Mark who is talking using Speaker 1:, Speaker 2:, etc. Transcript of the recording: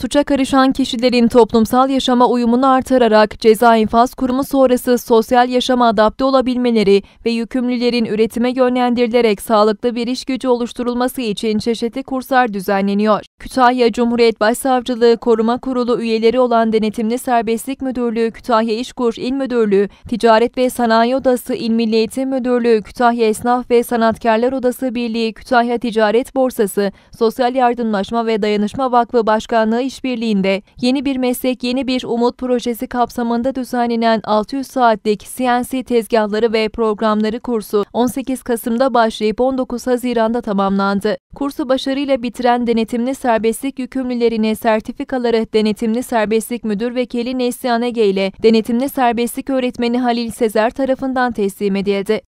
Speaker 1: Suça karışan kişilerin toplumsal yaşama uyumunu artırarak ceza infaz kurumu sonrası sosyal yaşama adapte olabilmeleri ve yükümlülerin üretime yönlendirilerek sağlıklı bir iş gücü oluşturulması için çeşitli kurslar düzenleniyor. Kütahya Cumhuriyet Başsavcılığı Koruma Kurulu üyeleri olan Denetimli Serbestlik Müdürlüğü, Kütahya İşkur İl Müdürlüğü, Ticaret ve Sanayi Odası İl Milli Eğitim Müdürlüğü, Kütahya Esnaf ve Sanatkarlar Odası Birliği, Kütahya Ticaret Borsası, Sosyal Yardımlaşma ve Dayanışma Vakfı Başkanlığı işbirliğinde Yeni Bir Meslek Yeni Bir Umut projesi kapsamında düzenlenen 600 saatlik CNC tezgahları ve programları kursu 18 Kasım'da başlayıp 19 Haziran'da tamamlandı. Kursu başarıyla bitiren denetimli serbestlik yükümlülerine sertifikaları denetimli serbestlik müdür vekili Neslihan Ege ile denetimli serbestlik öğretmeni Halil Sezer tarafından teslim edildi.